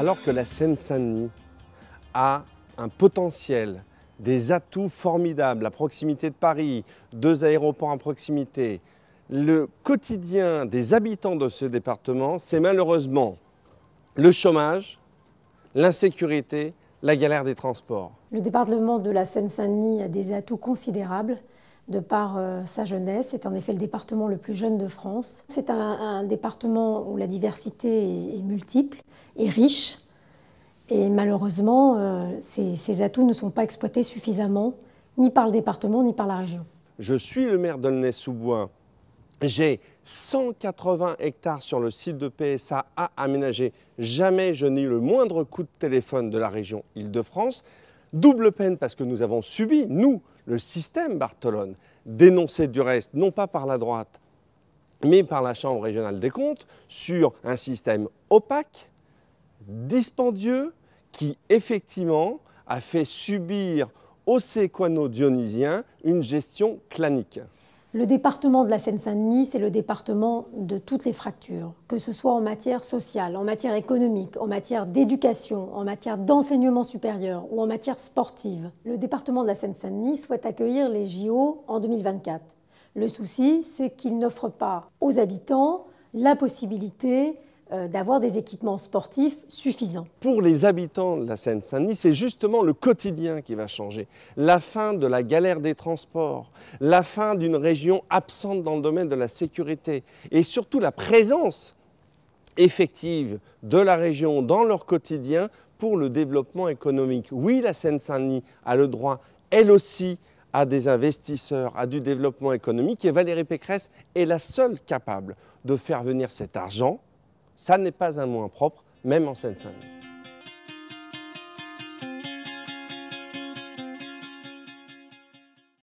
Alors que la Seine-Saint-Denis a un potentiel, des atouts formidables, la proximité de Paris, deux aéroports à proximité, le quotidien des habitants de ce département, c'est malheureusement le chômage, l'insécurité, la galère des transports. Le département de la Seine-Saint-Denis a des atouts considérables de par euh, sa jeunesse. C'est en effet le département le plus jeune de France. C'est un, département où la diversité est, multiple et riche. Et malheureusement, euh, ces, atouts ne sont pas exploités suffisamment, ni par le département, ni par la région. Je suis le maire d'Aulnay-sous-Bois. J'ai 180 hectares sur le site de PSA à aménager. Jamais je n'ai eu le moindre coup de téléphone de la région Île-de-France. Double peine parce que nous avons subi, nous, le système Bartolone, dénoncé du reste, non pas par la droite, mais par la Chambre régionale des comptes, sur un système opaque, dispendieux, qui effectivement a fait subir aux Séquano-Dionysiens une gestion clanique. Le département de la Seine-Saint-Denis, c'est le département de toutes les fractures, que ce soit en matière sociale, en matière économique, en matière d'éducation, en matière d'enseignement supérieur ou en matière sportive. Le département de la Seine-Saint-Denis souhaite accueillir les JO en 2024. Le souci, c'est qu'il n'offre pas aux habitants la possibilité euh, d'avoir des équipements sportifs suffisants. Pour les habitants de la Seine-Saint-Denis, c'est justement le quotidien qui va changer. La fin de la galère des transports, la fin d'une région absente dans le domaine de la sécurité et surtout la présence effective de la région dans leur quotidien pour le développement économique. Oui, la Seine-Saint-Denis a le droit, elle aussi, à des investisseurs, à du développement économique et Valérie Pécresse est la seule capable de faire venir cet argent ça n'est pas un mot propre, même en seine saint